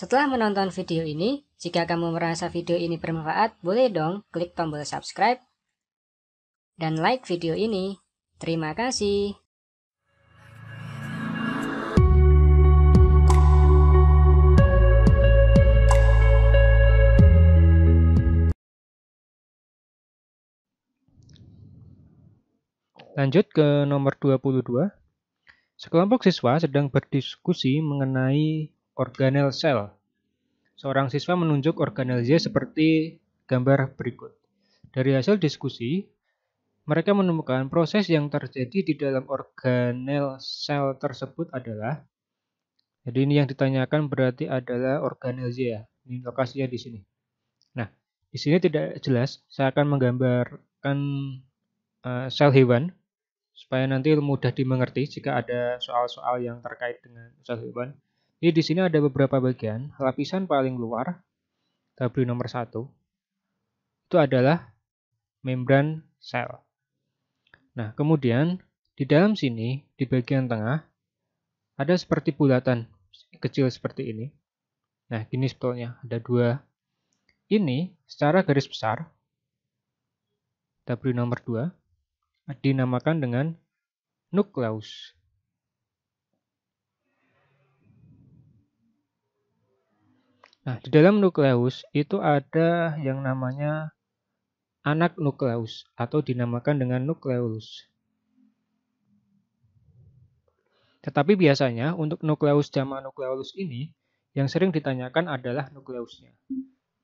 Setelah menonton video ini, jika kamu merasa video ini bermanfaat, boleh dong klik tombol subscribe dan like video ini. Terima kasih. Lanjut ke nomor 22. Sekelompok siswa sedang berdiskusi mengenai organel sel. Seorang siswa menunjuk organel Y seperti gambar berikut. Dari hasil diskusi, mereka menemukan proses yang terjadi di dalam organel sel tersebut adalah jadi ini yang ditanyakan berarti adalah organel Z ya. Ini lokasinya di sini. Nah, di sini tidak jelas. Saya akan menggambarkan uh, sel hewan supaya nanti mudah dimengerti jika ada soal-soal yang terkait dengan sel hewan. Jadi di sini ada beberapa bagian. Lapisan paling luar, W nomor 1, itu adalah membran sel. Nah, kemudian di dalam sini, di bagian tengah, ada seperti bulatan kecil seperti ini. Nah, gini sebetulnya, ada dua. Ini secara garis besar, W nomor 2, dinamakan dengan nukleus. Nah, di dalam nukleus itu ada yang namanya anak nukleus atau dinamakan dengan nukleus. Tetapi biasanya untuk nukleus jama nukleus ini yang sering ditanyakan adalah nukleusnya.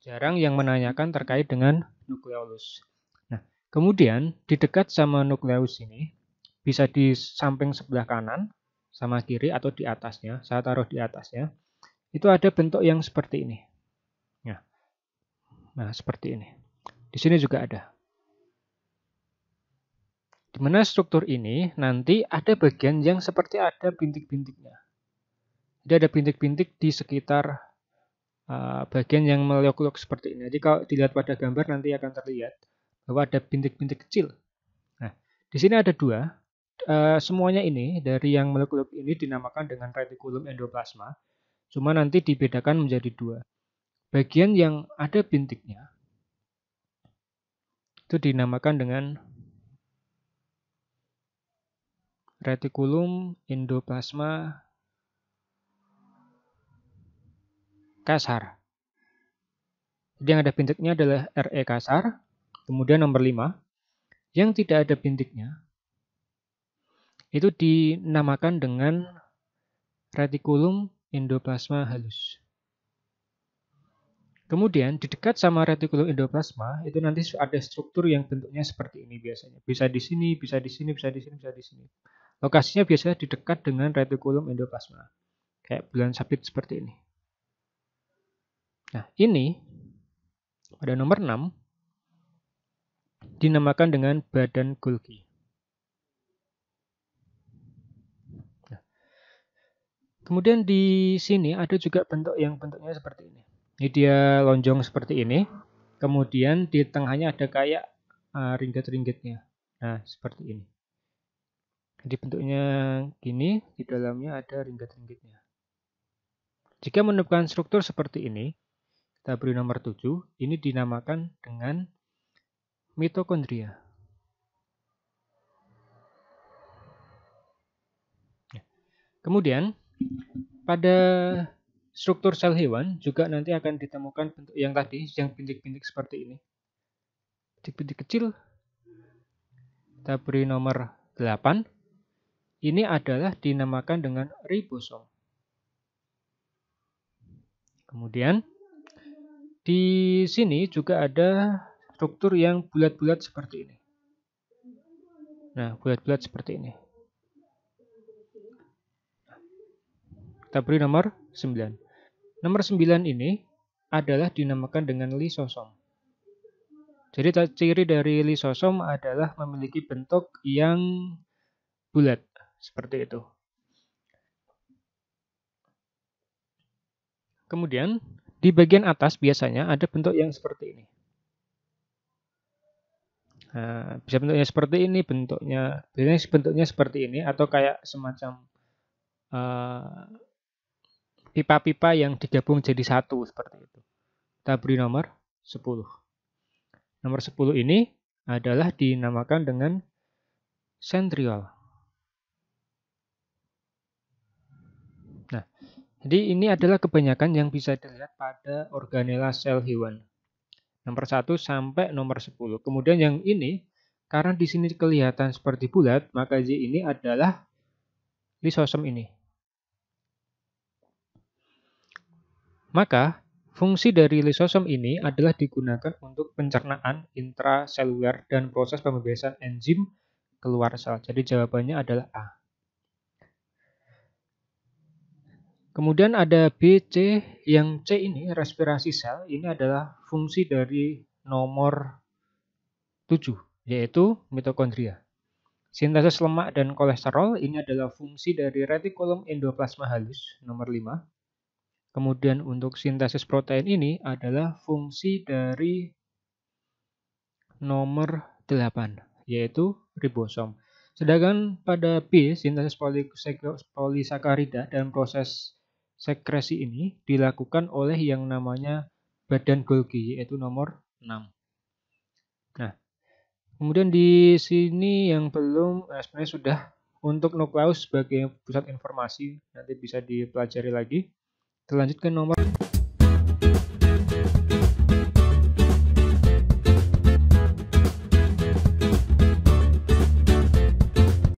Jarang yang menanyakan terkait dengan nukleus. Nah, kemudian di dekat sama nukleus ini bisa di samping sebelah kanan sama kiri atau di atasnya. Saya taruh di atasnya itu ada bentuk yang seperti ini. Nah, nah seperti ini. Di sini juga ada. Di mana struktur ini nanti ada bagian yang seperti ada bintik-bintiknya. Jadi ada bintik-bintik di sekitar uh, bagian yang meliuk-liuk seperti ini. Jadi kalau dilihat pada gambar nanti akan terlihat bahwa ada bintik-bintik kecil. Nah, di sini ada dua. Uh, semuanya ini dari yang meliuk-liuk ini dinamakan dengan retikulum endoplasma Cuma nanti dibedakan menjadi dua. Bagian yang ada bintiknya itu dinamakan dengan retikulum endoplasma kasar. Jadi yang ada bintiknya adalah RE kasar. Kemudian nomor 5, yang tidak ada bintiknya itu dinamakan dengan retikulum endoplasma halus. Kemudian di dekat sama retikulum endoplasma itu nanti ada struktur yang bentuknya seperti ini biasanya. Bisa di sini, bisa di sini, bisa di sini, bisa di sini. Lokasinya biasanya di dekat dengan retikulum endoplasma. Kayak bulan sabit seperti ini. Nah, ini pada nomor 6 dinamakan dengan badan Golgi. Kemudian di sini ada juga bentuk yang bentuknya seperti ini. Ini dia lonjong seperti ini. Kemudian di tengahnya ada kayak uh, eh, ringgit-ringgitnya. Nah, seperti ini. Jadi bentuknya gini, di dalamnya ada ringgit-ringgitnya. Jika menemukan struktur seperti ini, kita beri nomor 7, ini dinamakan dengan mitokondria. Ya. Kemudian, pada struktur sel hewan juga nanti akan ditemukan bentuk yang tadi, yang bintik-bintik seperti ini. Bintik-bintik kecil. Kita beri nomor 8. Ini adalah dinamakan dengan ribosom. Kemudian, di sini juga ada struktur yang bulat-bulat seperti ini. Nah, bulat-bulat seperti ini. Tabri nomor 9. Nomor 9 ini adalah dinamakan dengan lisosom. Jadi ciri dari lisosom adalah memiliki bentuk yang bulat, seperti itu. Kemudian, di bagian atas biasanya ada bentuk yang seperti ini. Nah, bisa bentuknya seperti ini, bentuknya bentuknya seperti ini atau kayak semacam uh, pipa-pipa yang digabung jadi satu seperti itu. Kita beri nomor 10. Nomor 10 ini adalah dinamakan dengan sentriol. Nah, jadi ini adalah kebanyakan yang bisa dilihat pada organela sel hewan. Nomor 1 sampai nomor 10. Kemudian yang ini, karena di sini kelihatan seperti bulat, maka Z ini adalah lisosom ini. Maka, fungsi dari lisosom ini adalah digunakan untuk pencernaan intraseluler dan proses pembebasan enzim keluar sel. Jadi jawabannya adalah A. Kemudian ada B, C, yang C ini respirasi sel, ini adalah fungsi dari nomor 7, yaitu mitokondria. Sintesis lemak dan kolesterol ini adalah fungsi dari retikulum endoplasma halus nomor 5. Kemudian untuk sintesis protein ini adalah fungsi dari nomor 8, yaitu ribosom. Sedangkan pada B, sintesis polisakarida dan proses sekresi ini dilakukan oleh yang namanya badan Golgi, yaitu nomor 6. Nah, kemudian di sini yang belum, eh, sebenarnya sudah untuk nukleus sebagai pusat informasi, nanti bisa dipelajari lagi. Terlanjut ke nomor